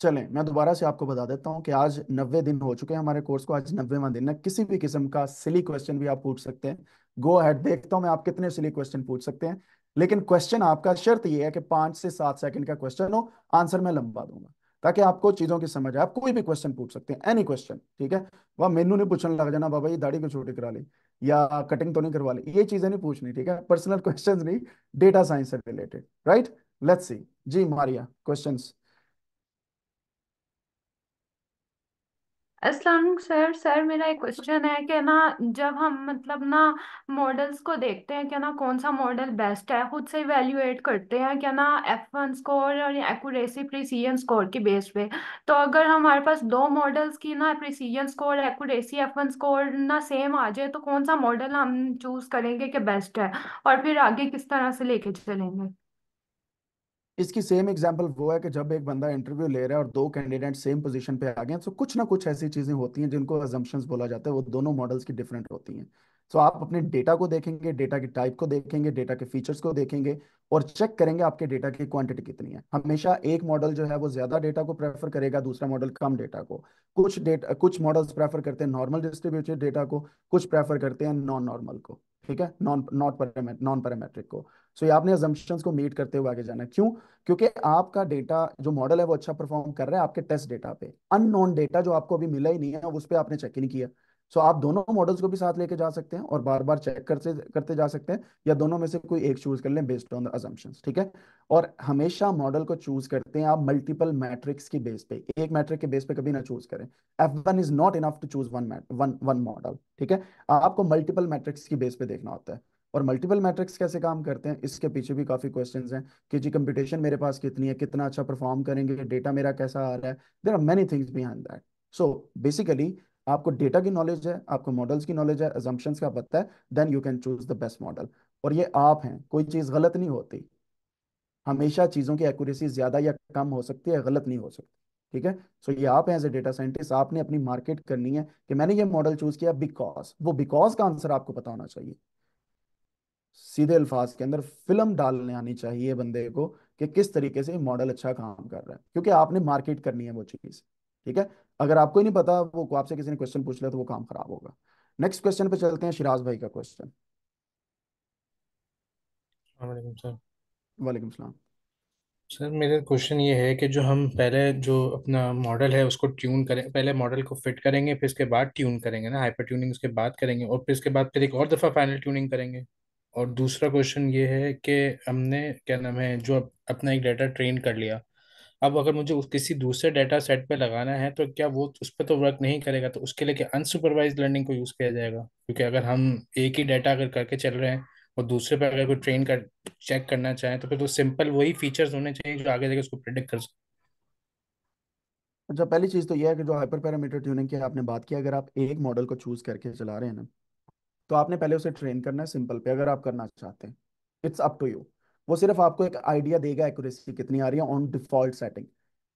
चलें मैं दोबारा से आपको बता देता हूं कि आज नब्बे दिन हो चुके हैं हमारे कोर्स को आज नब्बेवा दिन है किसी भी किस्म का सिली क्वेश्चन भी आप पूछ सकते हैं गो हेड देखता हूं मैं आप कितने सिली क्वेश्चन पूछ सकते हैं लेकिन क्वेश्चन आपका शर्त यह है कि पांच से सात सेकंड का क्वेश्चन हो आंसर मैं लंबा दूंगा ताकि आपको चीजों की समझ आए आप कोई भी क्वेश्चन पूछ सकते हैं एनी क्वेश्चन ठीक है वह मेनू नहीं पूछने लग जाना बाबा ये दाढ़ी को छोटी करा ली या कटिंग तो नहीं करवा ली ये चीजें नहीं पूछनी ठीक है पर्सनल क्वेश्चन नहीं डेटा साइंस से related right let's see ji Maria question Aslam sir sir मेरा एक क्वेश्चन है कि ना जब हम मतलब ना मॉडल्स को देखते हैं कि ना कौन सा मॉडल बेस्ट है खुद से इवेल्यूएट करते हैं कि ना एफ वन स्कोर और एक्यूरेसी प्रिसीजन स्कोर के बेस पे तो अगर हमारे पास दो मॉडल्स की ना precision score accuracy F one score ना सेम आ जाए तो कौन सा मॉडल हम चूज करेंगे कि बेस्ट है और फिर आगे किस तरह से लेके चलेंगे इसकी सेम एग्जाम्पल वो है कि जब एक बंदा इंटरव्यू ले रहा है और दो कैंडिडेट सेम पोजीशन पे आ गए तो कुछ ना कुछ ऐसी चीजें होती हैं जिनको एजम्पन बोला जाता है वो दोनों मॉडल्स की डिफरेंट होती हैं सो so, आप अपने डेटा को देखेंगे डेटा के टाइप को देखेंगे डेटा के फीचर्स को देखेंगे और चेक करेंगे आपके डेटा की क्वांटिटी कितनी है हमेशा एक मॉडल जो है वो ज्यादा डेटा को प्रेफर करेगा दूसरा मॉडल कम डेटा को कुछ डेटा कुछ मॉडल्स प्रेफर करते हैं नॉर्मल डिस्ट्रीब्यूटेड डेटा को कुछ प्रेफर करते हैं नॉन नॉर्मल को ठीक है नॉन नॉट नॉन पैरामेट्रिक को सो so, ये आपने एजम्पन्स को मीट करते हुए आगे जाना क्यों क्योंकि आपका डेटा जो मॉडल है वो अच्छा परफॉर्म कर रहा है आपके टेस्ट डेटा पे अननोन डेटा जो आपको अभी मिला ही नहीं है उस पर आपने चेक इन किया सो so, आप दोनों मॉडल्स को भी साथ लेके जा सकते हैं और बार बार चेक करते करते जा सकते हैं या दोनों में से कोई एक चूज कर लें बेस्ड ऑन द अजम्पन्स ठीक है और हमेशा मॉडल को चूज करते हैं आप मल्टीपल मैट्रिक्स की बेस पे एक मैट्रिक के बेस पे कभी ना चूज करें F one is not enough to choose one one one model ठीक है आपको मल्टीपल मैट्रिक्स की बेस पे देखना होता है और मल्टीपल मैट्रिक्स कैसे काम करते हैं इसके पीछे भी काफ़ी क्वेश्चंस हैं कि जी कंपिटिशन मेरे पास कितनी है कितना अच्छा परफॉर्म करेंगे डेटा मेरा कैसा आ रहा है there are many things behind that so basically आपको डेटा की नॉलेज है आपको मॉडल्स की नॉलेज है एजम्पन का पता है then you can choose the best model और ये आप हैं कोई चीज़ गलत नहीं होती हमेशा चीज़ों की एक्यूरेसी ज़्यादा या कम हो सकती है गलत नहीं हो सकती ठीक है सो so, ये आप एज ए डेटा साइंटिस्ट आपने अपनी मार्केट करनी है कि मैंने ये मॉडल चूज किया बिकॉज वो बिकॉज का आंसर आपको पता होना चाहिए सीधे अल्फाज के अंदर फिल्म डालने आनी चाहिए बंदे को कि किस तरीके से मॉडल अच्छा काम कर रहा है क्योंकि आपने मार्केट करनी है वो चीज़ ठीक है अगर आपको ही नहीं पता वो आपसे किसी ने क्वेश्चन पूछ लिया तो वो काम खराब होगा नेक्स्ट क्वेश्चन पे चलते हैं शिराज भाई का क्वेश्चन वालेकुम सलाम सर मेरा क्वेश्चन ये है कि जो हम पहले जो अपना मॉडल है उसको ट्यून करें पहले मॉडल को फिट करेंगे फिर इसके बाद ट्यून करेंगे ना हाइपर ट्यूनिंग उसके बाद करेंगे और फिर इसके बाद फिर एक और दफ़ा फाइनल ट्यूनिंग करेंगे और दूसरा क्वेश्चन ये है कि हमने क्या नाम है जो अपना एक डाटा ट्रेन कर लिया अब अगर मुझे उस किसी दूसरे डाटा सेट पे लगाना है तो क्या वो उस पर तो वर्क नहीं करेगा तो उसके लिए क्या अनसुपरवाइज लर्निंग को यूज़ किया जाएगा क्योंकि अगर हम एक ही डाटा अगर करके चल रहे हैं और दूसरे पर अगर कोई ट्रेन कर चेक करना चाहे तो फिर तो सिंपल वही फीचर्स होने चाहिए जो आगे जाके उसको प्रिडिक्ट कर सकते अच्छा पहली चीज़ तो यह है कि जो हाइपर पैरामीटर ट्यूनिंग की आपने बात की अगर आप एक मॉडल को चूज़ करके चला रहे हैं ना तो आपने पहले उसे ट्रेन करना है सिंपल पे अगर आप करना चाहते हैं इट्स अप टू यू वो सिर्फ आपको एक आइडिया देगा एक्यूरेसी कितनी आ रही है on default setting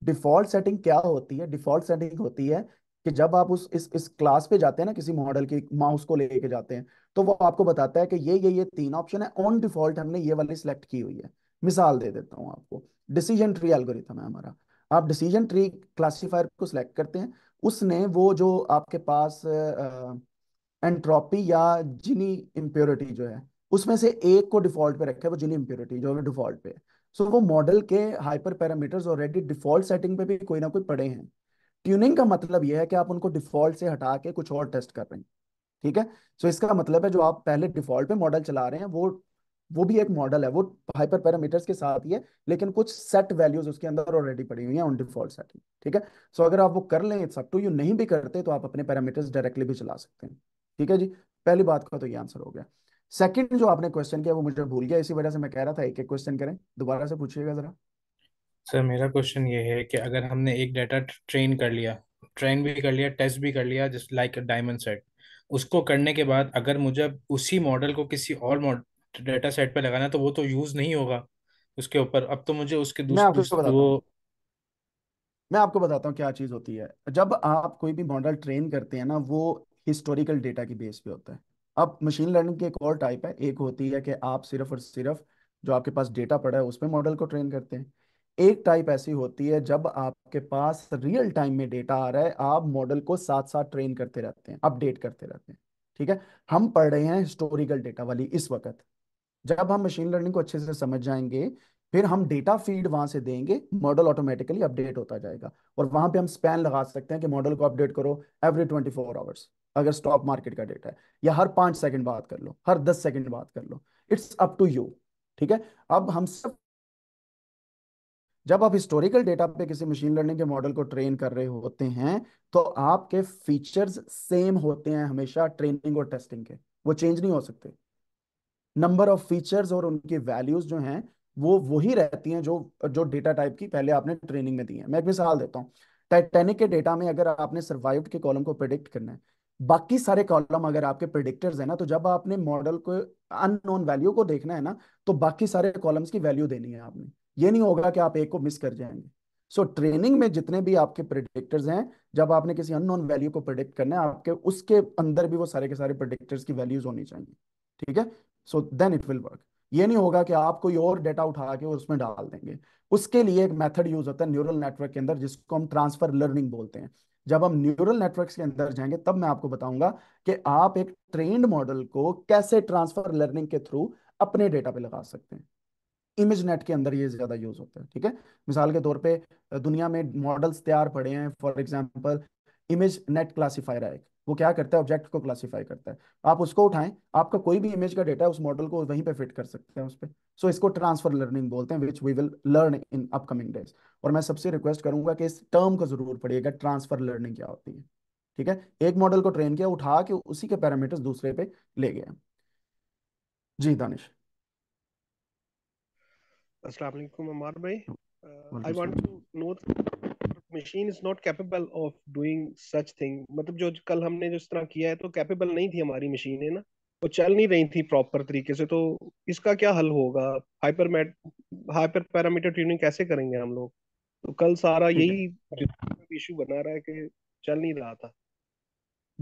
default setting क्या होती है डिफॉल्ट सेटिंग होती है कि जब आप उस इस इस क्लास पे जाते हैं ना किसी मॉडल की माउस को लेके जाते हैं तो वो आपको बताता है कि ये ये ये तीन ऑप्शन है ऑन डिफॉल्ट हमने ये वाली सिलेक्ट की हुई है मिसाल दे देता हूँ आपको डिसीजन ट्री एल्गोरिथम है हमारा आप डिसीजन ट्री क्लासीफायर को सिलेक्ट करते हैं उसने वो जो आपके पास आ, एंट्रोपी या जिनी इम्प्योरिटी जो है उसमें से एक को डिफॉल्ट पे रखा है वो जिनी इम्प्योरिटी जो है डिफॉल्ट पे सो so, वो मॉडल के hyper parameters already default setting पे भी कोई ना कोई पड़े हैं ट्यूनिंग का मतलब ये है कि आप उनको डिफॉल्ट से हटा के कुछ और टेस्ट कर रहे हैं ठीक है सो so, इसका मतलब है जो आप पहले डिफॉल्ट पे मॉडल चला रहे हैं वो वो भी एक मॉडल है वो हाइपर पैरामीटर्स के साथ ही है लेकिन कुछ सेट वैल्यूज उसके अंदर ऑलरेडी पड़ी हुई हैं ऑन डिफॉल्ट सेटिंग ठीक है सो so, अगर आप वो कर लें इट्स अप टू यू नहीं भी करते तो आप अपने पैरामीटर्स डायरेक्टली भी चला सकते हैं ठीक है जी पहली बात का तो ये आंसर हो गया सेकंड जो आपने क्वेश्चन किया वो मुझे भूल गया इसी वजह से मैं कह रहा था एक एक क्वेश्चन करें दोबारा से पूछिएगा जरा सर मेरा क्वेश्चन ये है कि अगर हमने एक डाटा ट्रेन कर लिया ट्रेन भी कर लिया टेस्ट भी कर लिया जस्ट लाइक डायमंड सेट उसको करने के बाद अगर मुझे उसी मॉडल को किसी और डाटा सेट पे लगाना तो वो तो यूज नहीं होगा उसके ऊपर अब तो मुझे उसके मैं आपको दूस, बताता वो मैं आपको बताता हूँ क्या चीज़ होती है जब आप कोई भी मॉडल ट्रेन करते हैं ना वो हिस्टोरिकल डेटा की बेस पे होता है अब मशीन लर्निंग की एक और टाइप है एक होती है कि आप सिर्फ और सिर्फ जो आपके पास डेटा पड़ा है उस पर मॉडल को ट्रेन करते हैं एक टाइप ऐसी होती है जब आपके पास रियल टाइम में डेटा आ रहा है आप मॉडल को साथ साथ ट्रेन करते रहते हैं अपडेट करते रहते हैं ठीक है हम पढ़ रहे हैं हिस्टोरिकल डेटा वाली इस वक्त जब हम मशीन लर्निंग को अच्छे से समझ जाएंगे फिर हम डेटा फीड वहां से देंगे मॉडल ऑटोमेटिकली अपडेट होता जाएगा और वहां पे हम स्पैन लगा सकते हैं कि मॉडल को अपडेट करो एवरी ट्वेंटी फोर आवर्स अगर स्टॉक मार्केट का डेटा है या हर पांच सेकंड बात कर लो हर दस सेकंड बात कर लो इट्स अप टू यू ठीक है अब हम सब जब आप हिस्टोरिकल डेटा पे किसी मशीन लर्निंग के मॉडल को ट्रेन कर रहे होते हैं तो आपके फीचर्स सेम होते हैं हमेशा ट्रेनिंग और टेस्टिंग के वो चेंज नहीं हो सकते नंबर ऑफ फीचर्स और उनकी वैल्यूज जो हैं वो वही रहती हैं जो जो डेटा टाइप की पहले आपने ट्रेनिंग में दी है मैं एक मिसाल देता हूँ टाइटेनिक के डेटा में अगर आपने सर्वाइव के कॉलम को प्रिडिक्ट करना है बाकी सारे कॉलम अगर आपके प्रिडिक्टर्स है ना तो जब आपने मॉडल को अननोन वैल्यू को देखना है ना तो बाकी सारे कॉलम्स की वैल्यू देनी है आपने ये नहीं होगा कि आप एक को मिस कर जाएंगे सो so, ट्रेनिंग में जितने भी आपके प्रिडिक्टर्स हैं जब आपने किसी अननोन वैल्यू को प्रिडिक्ट करना है आपके उसके अंदर भी वो सारे के सारे प्रिडिक्टर्स की वैल्यूज होनी चाहिए ठीक है so then it will work ये नहीं होगा कि आप कोई और डेटा उठा के उसमें डाल देंगे उसके लिए एक मेथड यूज होता है न्यूरल नेटवर्क के अंदर जिसको हम ट्रांसफर लर्निंग बोलते हैं जब हम न्यूरल नेटवर्क्स के अंदर जाएंगे तब मैं आपको बताऊंगा कि आप एक ट्रेंड मॉडल को कैसे ट्रांसफर लर्निंग के थ्रू अपने डेटा पे लगा सकते हैं इमेज नेट के अंदर ये ज्यादा यूज होता है ठीक है मिसाल के तौर पे दुनिया में मॉडल्स तैयार पड़े हैं for example image net classifier है वो क्या करता है ऑब्जेक्ट को क्लासीफाई करता है आप उसको उठाएं आपका कोई भी इमेज का डेटा उस मॉडल को वहीं पर फिट कर सकते हैं उस पर सो so, इसको ट्रांसफर लर्निंग बोलते हैं which we will learn in upcoming days और मैं सबसे रिक्वेस्ट करूंगा कि इस टर्म को जरूर पढ़िएगा ट्रांसफर लर्निंग क्या होती है ठीक है एक मॉडल को ट्रेन किया उठा के उसी के पैरामीटर्स दूसरे पे ले गया जी दानिश अस्सलाम वालेकुम अमर भाई I want to know machine is not capable of doing such thing मतलब जो कल हमने जिस तरह किया है तो कैपेबल नहीं थी हमारी मशीन है ना वो चल नहीं रही थी प्रॉपर तरीके से तो इसका क्या हल होगा hyper mat hyper parameter tuning कैसे करेंगे हम लोग तो कल सारा यही इशू बना रहा है कि चल नहीं रहा था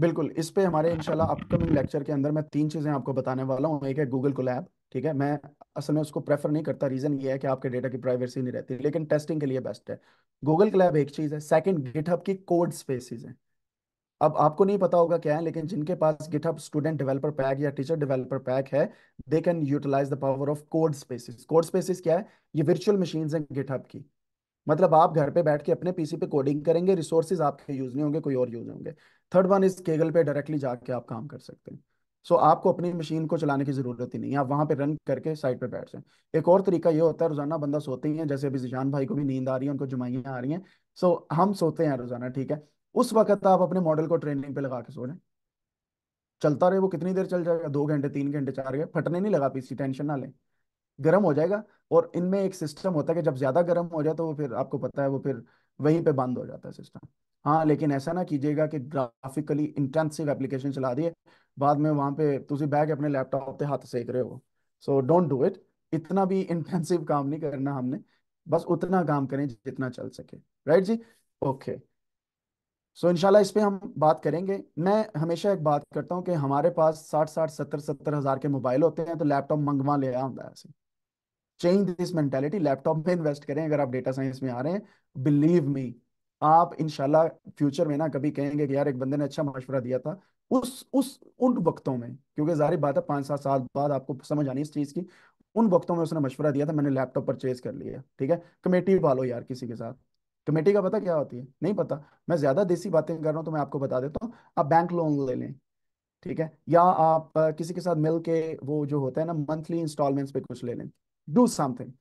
बिल्कुल इस पे हमारे इंशाल्लाह अपकमिंग लेक्चर के अंदर मैं तीन चीज़ें आपको बताने वाला हूँ एक है गूगल को लैब ठीक है मैं असल में उसको प्रेफर नहीं करता रीज़न ये है कि आपके डेटा की प्राइवेसी नहीं रहती लेकिन टेस्टिंग के लिए बेस्ट है गूगल क्लैब एक चीज़ है सेकंड गिटहब की कोड स्पेसिस है अब आपको नहीं पता होगा क्या है लेकिन जिनके पास गिटहब स्टूडेंट डेवलपर पैक या टीचर डेवलपर पैक है they can utilize the power of code spaces code spaces क्या है ये वर्चुअल मशीन है गिटहब की मतलब आप घर पे बैठ के अपने पीसी पे कोडिंग करेंगे रिसोर्सेज आपके यूज नहीं होंगे कोई और यूज होंगे थर्ड वन इज केगल पे डायरेक्टली जाके आप काम कर सकते हैं सो so, आपको अपनी मशीन को चलाने की जरूरत ही नहीं है आप वहां पे रन करके साइड पे बैठ जाए एक और तरीका ये होता है रोजाना बंदा सोते ही है जैसे अभी जिजान भाई को भी नींद आ रही है उनको जुमाइयाँ आ रही हैं सो so, हम सोते हैं रोजाना ठीक है उस वक्त आप अपने मॉडल को ट्रेनिंग पे लगा के सो जाए चलता रहे वो कितनी देर चल जाएगा दो घंटे तीन घंटे चार घंटे फटने नहीं लगा पीसी टेंशन ना लें गर्म हो जाएगा और इनमें एक सिस्टम होता है कि जब ज्यादा गर्म हो जाए तो वो फिर आपको पता है वो फिर वहीं पे बंद हो जाता है सिस्टम हाँ लेकिन ऐसा ना कीजिएगा कि ग्राफिकली इंटेंसिव एप्लीकेशन चला दिए बाद में वहां पे तुम बैग अपने लैपटॉप पे हाथ सेक रहे हो सो डोंट डू इट इतना भी इंटेंसिव काम नहीं करना हमने बस उतना काम करें जितना चल सके right ji okay okay. So so, इनशाला इस पर हम बात करेंगे मैं हमेशा एक बात करता हूँ कि हमारे पास साठ साठ सत्तर सत्तर हज़ार के मोबाइल होते हैं तो लैपटॉप मंगवा ले आया होता है ऐसे चेंज दिस मैंटेलिटी लैपटॉप में इन्वेस्ट करें अगर आप डेटा साइंस में आ रहे हैं बिलीव मी आप इनशाला फ्यूचर में ना कभी कहेंगे कि यार एक बंदे ने अच्छा मशवरा दिया था उस उस उन वक्तों में क्योंकि जारी बात है पाँच सात साल बाद आपको समझ आनी इस चीज़ की उन वक्तों में उसने मशवरा दिया था मैंने लैपटॉप परचेज कर लिया ठीक है कमेटी पालो यार किसी के साथ कमेटी तो का पता क्या होती है नहीं पता मैं ज्यादा देसी बातें कर रहा हूँ तो मैं आपको बता देता हूँ आप बैंक लोन ले लें ठीक है या आप किसी के साथ मिल के वो जो होता है ना मंथली इंस्टॉलमेंट्स पे कुछ ले लें do something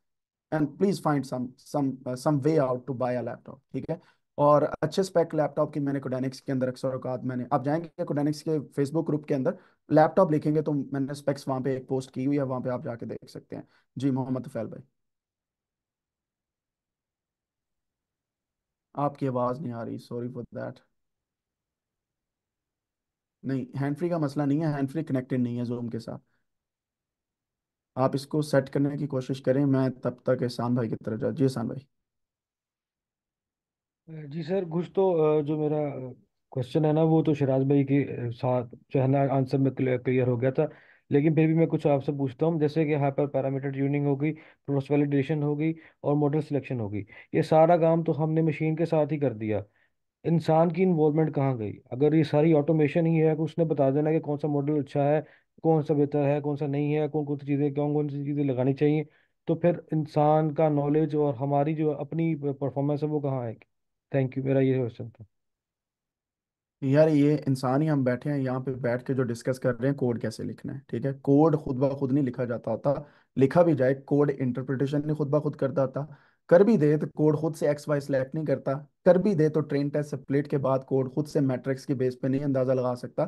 and please find some some some way out to buy a laptop ठीक है और अच्छे स्पेक लैपटॉप की मैंने कोडेनिक्स के अंदर अक्सर औकात मैंने आप जाएंगे कोडेनिक्स के फेसबुक ग्रुप के अंदर लैपटॉप लिखेंगे तो मैंने स्पेक्स वहाँ पे एक पोस्ट की हुई है वहाँ पे आप जाके देख सकते हैं जी मोहम्मद फैल भाई आपकी आवाज़ नहीं आ रही सॉरी फॉर दैट नहीं हैंड फ्री का मसला नहीं है हैंड फ्री कनेक्टेड नहीं है जूम के साथ आप इसको सेट करने की कोशिश करें मैं तब तक एहसान भाई की तरफ जा जी एहसान भाई जी सर कुछ तो जो मेरा क्वेश्चन है ना वो तो शराज भाई के साथ जो है ना आंसर में क्लियर हो गया था लेकिन फिर भी मैं कुछ आपसे पूछता हूँ जैसे कि यहाँ पर पैरामीटर ट्यूनिंग होगी प्रोस वैलिडेशन होगी और मॉडल सिलेक्शन होगी ये सारा काम तो हमने मशीन के साथ ही कर दिया इंसान की इन्वॉलमेंट कहाँ गई अगर ये सारी ऑटोमेशन ही है तो उसने बता देना कि कौन सा मॉडल अच्छा है कौन सा बेहतर है कौन सा नहीं है कौन कौन सी चीज़ें कौन कौन सी चीज़ें लगानी चाहिए तो फिर इंसान का नॉलेज और हमारी जो अपनी परफॉर्मेंस है वो कहाँ आएगी थैंक यू मेरा ये क्वेश्चन था यार ये इंसान ही हम बैठे हैं यहाँ पे बैठ के जो डिस्कस कर रहे हैं कोड कैसे लिखना है ठीक है कोड खुद ब खुद नहीं लिखा जाता होता लिखा भी जाए कोड इंटरप्रिटेशन नहीं खुद ब खुद करता होता कर भी दे तो कोड खुद से एक्स वाई सेलेक्ट नहीं करता कर भी दे तो ट्रेन टेस्ट सप्लेट के बाद कोड खुद से मैट्रिक्स के बेस पे नहीं अंदाजा लगा सकता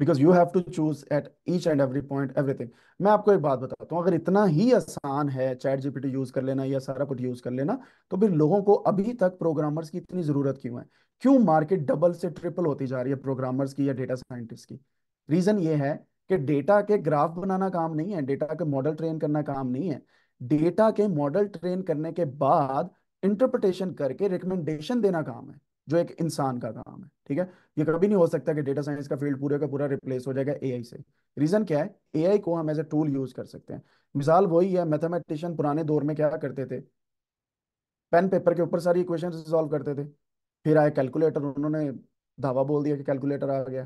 because you have to choose at each and every point everything मैं आपको एक बात बताता हूँ अगर इतना ही आसान है चैट जीपीटी यूज कर लेना या सारा कुछ यूज कर लेना तो फिर लोगों को अभी तक प्रोग्रामर्स की इतनी जरूरत क्यों है क्यों मार्केट डबल से ट्रिपल होती जा रही है प्रोग्रामर्स की या डेटा साइंटिस्ट की रीजन ये है कि डेटा के ग्राफ बनाना काम नहीं है डेटा के मॉडल ट्रेन करना काम नहीं है डेटा के मॉडल ट्रेन करने के बाद इंटरप्रिटेशन करके रिकमेंडेशन देना काम है जो एक इंसान का काम है ठीक है ये कभी नहीं हो सकता कि डेटा साइंस का फील्ड पूरे का पूरा रिप्लेस हो जाएगा एआई से रीजन क्या है एआई को हम एज ए टूल यूज कर सकते हैं मिसाल वही है मैथमेटिशियन पुराने दौर में क्या करते थे पेन पेपर के ऊपर सारी इक्वेशन रिजोल्व करते थे फिर आया कैलकुलेटर उन्होंने दावा बोल दिया कि कैलकुलेटर आ गया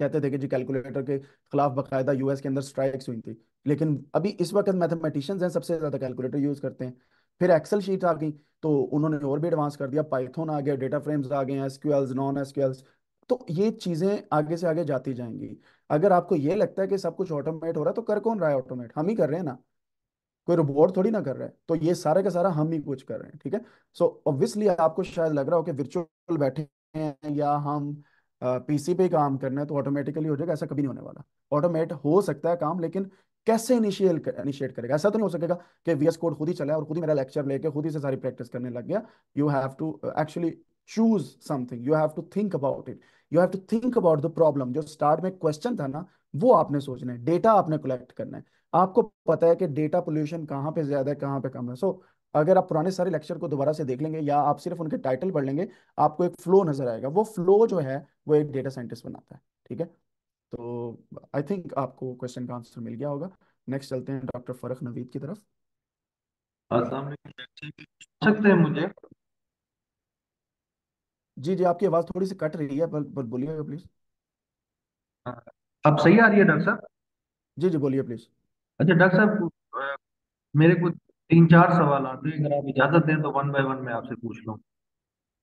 कहते थे कि जी कैलकुलेटर के खिलाफ बाकायदा यूएस के अंदर स्ट्राइक्स हुई थी लेकिन अभी इस वक्त मैथमेटिशियंस हैं सबसे ज़्यादा कैलकुलेटर यूज़ करते हैं फिर एक्सेल शीट आ गई तो उन्होंने और भी एडवांस कर दिया पाइथन आ गया डेटा फ्रेम्स आ गए एसक्यूएल्स नॉन एसक्यूएल्स तो ये चीज़ें आगे से आगे जाती जाएंगी अगर आपको ये लगता है कि सब कुछ ऑटोमेट हो रहा है तो कर कौन रहा है ऑटोमेट हम ही कर रहे हैं ना कोई रोबोट थोड़ी ना कर रहा है तो ये सारे का सारा हम ही कुछ कर रहे हैं ठीक है सो ऑब्वियसली आपको शायद लग रहा हो कि वर्चुअल बैठे हैं या हम पीसी पे काम करना है तो ऑटोमेटिकली हो जाएगा ऐसा कभी नहीं होने वाला ऑटोमेट हो सकता है काम लेकिन कैसे इनिशियल इनिशिएट करेगा ऐसा तो नहीं हो सकेगा कि वीएस कोड खुद ही चला और खुद ही मेरा लेक्चर लेके खुद ही से सारी प्रैक्टिस करने लग गया you have to actually choose something you have to think about it you have to think about the problem जो स्टार्ट में क्वेश्चन था ना वो आपने सोचना है डेटा आपने कलेक्ट करना है आपको पता है कि डेटा पोल्यूशन कहाँ पे ज्यादा है कहाँ पे कम है सो so, अगर आप पुराने सारे लेक्चर को दोबारा से देख लेंगे या आप सिर्फ उनके टाइटल पढ़ लेंगे आपको एक फ्लो नजर आएगा वो फ्लो जो है वो एक डेटा साइंटिस्ट बनाता है ठीक है तो आई थिंक आपको क्वेश्चन का आंसर मिल गया होगा नेक्स्ट चलते हैं डॉक्टर फरख नवीद की तरफ सकते हैं मुझे जी जी आपकी आवाज थोड़ी सी कट रही है पर, बोलिएगा प्लीज अब सही आ रही है डॉक्टर साहब जी जी बोलिए प्लीज अच्छा डॉक्टर साहब मेरे कुछ तीन चार सवाल आते हैं अगर आप इजाजत दें तो वन बाय वन मैं आपसे पूछ लूँ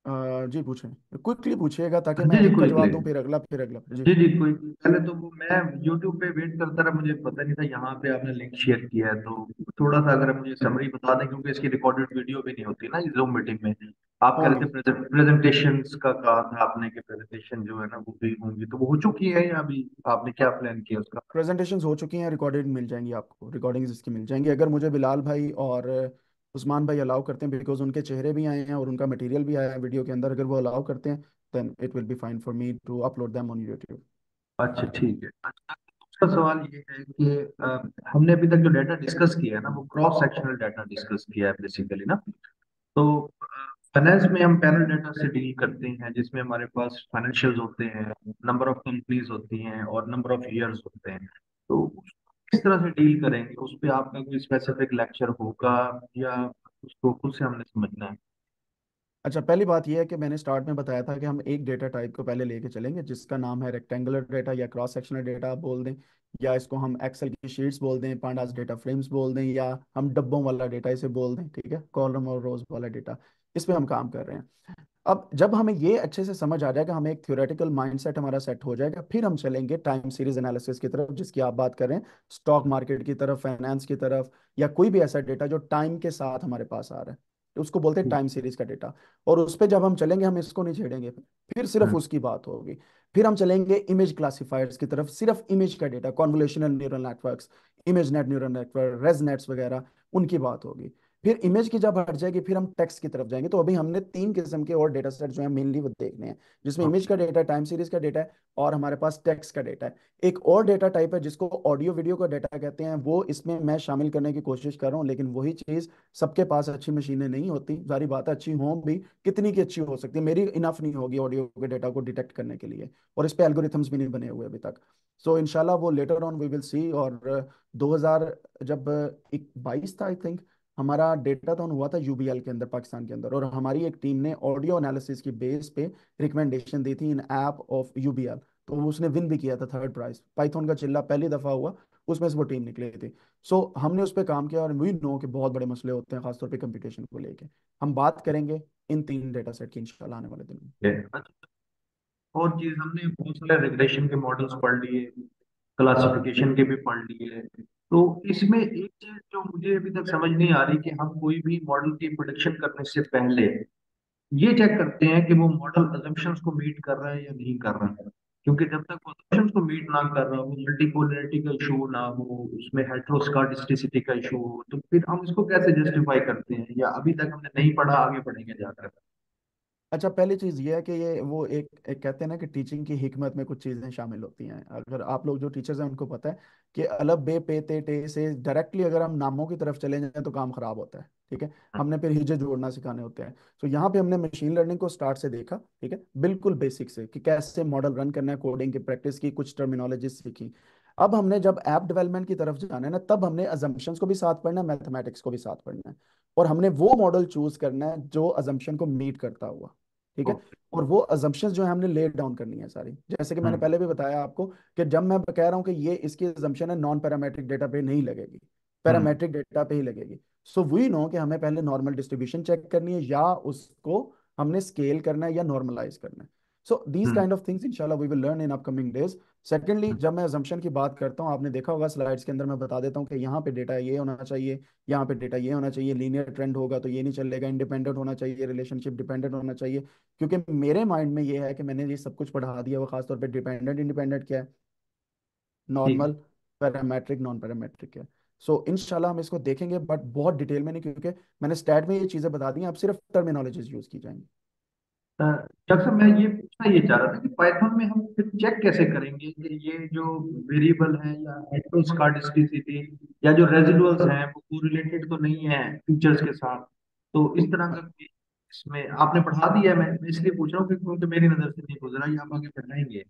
जी पूछें क्विकली पूछिएगा ताकि मैं जी जवाब दूं फिर अगला फिर अगला जी जी जी कोई पहले तो मैं यूट्यूब पे वेट करता रहा मुझे पता नहीं था यहाँ पे आपने लिंक शेयर किया है तो थोड़ा सा अगर मुझे समरी बता दें क्योंकि इसकी रिकॉर्डेड वीडियो भी नहीं होती ना जूम मीटिंग में आप कह रहे थे प्रेजेंटेशन का कहा था आपने की प्रेजेंटेशन जो है ना वो भी होंगी तो वो हो चुकी है या अभी आपने क्या प्लान किया उसका प्रेजेंटेशन हो चुकी हैं रिकॉर्डेड मिल जाएंगी आपको रिकॉर्डिंग्स इसकी मिल जाएंगी अगर मुझे बिलाल भाई और उस्मान भाई अलाउ करते हैं बिकॉज उनके चेहरे भी आए हैं और उनका मटेरियल भी आया है वीडियो के अंदर अगर वो अलाउ करते हैं then it will be fine for me to upload them on YouTube अच्छा ठीक है दूसरा सवाल ये है कि आ, हमने अभी तक जो डाटा डिस्कस किया है ना वो क्रॉस सेक्शनल डाटा डिस्कस किया है बेसिकली ना तो फाइनेंस में हम पैनल डाटा से डील करते हैं जिसमें हमारे पास फाइनेंशियल्स होते हैं नंबर ऑफ कंपनीज होती हैं और नंबर ऑफ ईयर्स होते हैं तो किस तरह से डील करेंगे उस पर आपका कोई स्पेसिफिक लेक्चर होगा या उसको खुद से हमने समझना है अच्छा पहली बात यह है कि मैंने स्टार्ट में बताया था कि हम एक डेटा टाइप को पहले लेके चलेंगे जिसका नाम है रेक्टेंगुलर डेटा या क्रॉस सेक्शनल डेटा बोल दें या इसको हम एक्सेल की शीट्स बोल दें पांडास डेटा फ्रेम्स बोल दें या हम डब्बों वाला डेटा इसे बोल दें ठीक है कॉलम और रोज वाला डेटा इस पर हम काम कर रहे हैं अब जब हमें ये अच्छे से समझ आ जाएगा हमें एक थ्योरेटिकल माइंडसेट हमारा सेट हो जाएगा फिर हम चलेंगे टाइम सीरीज एनालिसिस की तरफ जिसकी आप बात कर रहे हैं स्टॉक मार्केट की तरफ फाइनेंस की तरफ या कोई भी ऐसा डेटा जो टाइम के साथ हमारे पास आ रहा है तो उसको बोलते हैं टाइम सीरीज का डेटा और उस पर जब हम चलेंगे हम इसको नहीं छेड़ेंगे फिर सिर्फ हाँ। उसकी बात होगी फिर हम चलेंगे इमेज क्लासीफायर्स की तरफ सिर्फ इमेज का data convolutional neural network image net neural network res nets वगैरह उनकी बात होगी फिर इमेज की जब हट जाएगी फिर हम टेक्स्ट की तरफ जाएंगे तो अभी हमने तीन किस्म के और डेटा सेट जो है मेनली वो देखने हैं जिसमें इमेज हाँ। का डेटा टाइम सीरीज का डेटा है और हमारे पास टेक्स्ट का डेटा है एक और डेटा टाइप है जिसको ऑडियो वीडियो का डेटा कहते हैं वो इसमें मैं शामिल करने की कोशिश कर रहा हूँ लेकिन वही चीज सबके पास अच्छी मशीनें नहीं होती सारी बातें अच्छी हो भी कितनी की अच्छी हो सकती है मेरी इनफ नहीं होगी ऑडियो के डेटा को डिटेक्ट करने के लिए और इस पर एल्गोरिथम्स भी नहीं बने हुए अभी तक सो इनशाला वो later on we will see और दो जब एक बाईस था आई थिंक हमारा डेटा तो हुआ था यूबीएल के अंदर पाकिस्तान के अंदर और हमारी एक टीम ने ऑडियो एनालिसिस की बेस पे रिकमेंडेशन दी थी इन ऐप ऑफ यूबीएल तो उसने विन भी किया था थर्ड प्राइज पाइथन का चिल्ला पहली दफा हुआ उसमें से वो टीम निकली थी सो so, हमने उस पर काम किया और वी नो के बहुत बड़े मसले होते हैं खासतौर पर कम्पिटिशन को लेकर हम बात करेंगे इन तीन डेटा सेट की इनशाला आने वाले दिनों में और चीज हमने बहुत सारे रेगुलेशन के मॉडल्स पढ़ लिए क्लासिफिकेशन के भी पढ़ लिए तो इसमें एक चीज जो मुझे अभी तक समझ नहीं आ रही कि हम कोई भी मॉडल की प्रोडक्शन करने से पहले ये चेक करते हैं कि वो मॉडल अजम्पन्स को मीट कर रहा है या नहीं कर रहा है क्योंकि जब तक वो को मीट ना कर रहा हो मल्टीपोलिटी का इशू ना हो उसमें हेट्रोस्कार्टिस्टिसिटी का इशू हो तो फिर हम इसको कैसे जस्टिफाई करते हैं या अभी तक हमने नहीं पढ़ा आगे पढ़ेंगे जाकर अच्छा पहली चीज ये है कि ये वो एक, एक कहते हैं ना कि टीचिंग की हिकमत में कुछ चीजें शामिल होती हैं अगर आप लोग जो टीचर्स हैं उनको पता है कि अलब बे पे ते टे से डायरेक्टली अगर हम नामों की तरफ चले जाएं तो काम खराब होता है ठीक है हमने फिर हिजे जोड़ना सिखाने होते हैं तो यहाँ पे हमने मशीन लर्निंग को स्टार्ट से देखा ठीक है बिल्कुल बेसिक से कि कैसे मॉडल रन करना है कोडिंग की प्रैक्टिस की कुछ टर्मिनोलॉजी सीखी अब हमने जब ऐप डेवलपमेंट की तरफ जाना है ना तब हमने अजम्पशंस को भी साथ पढ़ना है मैथमेटिक्स को भी साथ पढ़ना है और हमने वो मॉडल चूज करना है जो अजम्पन को मीट करता हुआ ठीक है और वो अजम्पन जो है हमने लेट डाउन करनी है सारी जैसे कि मैंने हम्म। पहले भी बताया आपको कि जब मैं कह रहा हूँ कि ये इसकी अजम्पशन है नॉन पैरामेट्रिक डेटा पे नहीं लगेगी पैरामेट्रिक हम्म। डेटा पे ही लगेगी सो वी नो कि हमें पहले नॉर्मल डिस्ट्रीब्यूशन चेक करनी है या उसको हमने स्केल करना है या नॉर्मलाइज करना है so these kind of things इंशाल्लाह we will learn in upcoming days secondly hmm. जब मैं जम्पन की बात करता हूँ आपने देखा होगा स्लाइड्स के अंदर मैं बता देता हूँ कि यहाँ पे डेटा ये होना चाहिए यहाँ पे डेटा ये होना चाहिए लीनियर ट्रेंड होगा तो ये नहीं चलेगा इंडिपेंडेंट होना चाहिए रिलेशनशिप डिपेंडेंट होना चाहिए क्योंकि मेरे माइंड में ये है कि मैंने ये सब कुछ पढ़ा दिया वो खासतौर पर डिपेंडेंट इंडिपेंडेंट क्या है नॉर्मल पैरामेट्रिक नॉन पैरामेट्रिक क्या सो इनशाला हम इसको देखेंगे बट बहुत डिटेल में नहीं क्योंकि मैंने स्टैट में ये चीज़ें बता दी आप अब सिर्फ टर्मिनोलॉजीज यूज़ की जाएंगी डॉक्टर मैं ये पूछना ये चाह रहा था कि पाइथन में हम फिर चेक कैसे करेंगे कि ये जो वेरिएबल है या एटम्स का डिस्क्रिसिटी या जो रेजिडुअल्स हैं वो कोरिलेटेड तो नहीं है फीचर्स के साथ तो इस तरह का इसमें आपने पढ़ा दिया है मैं मैं इसलिए पूछ रहा हूँ क्योंकि मेरी नज़र से नहीं गुजरा ये आप आगे पढ़ाएंगे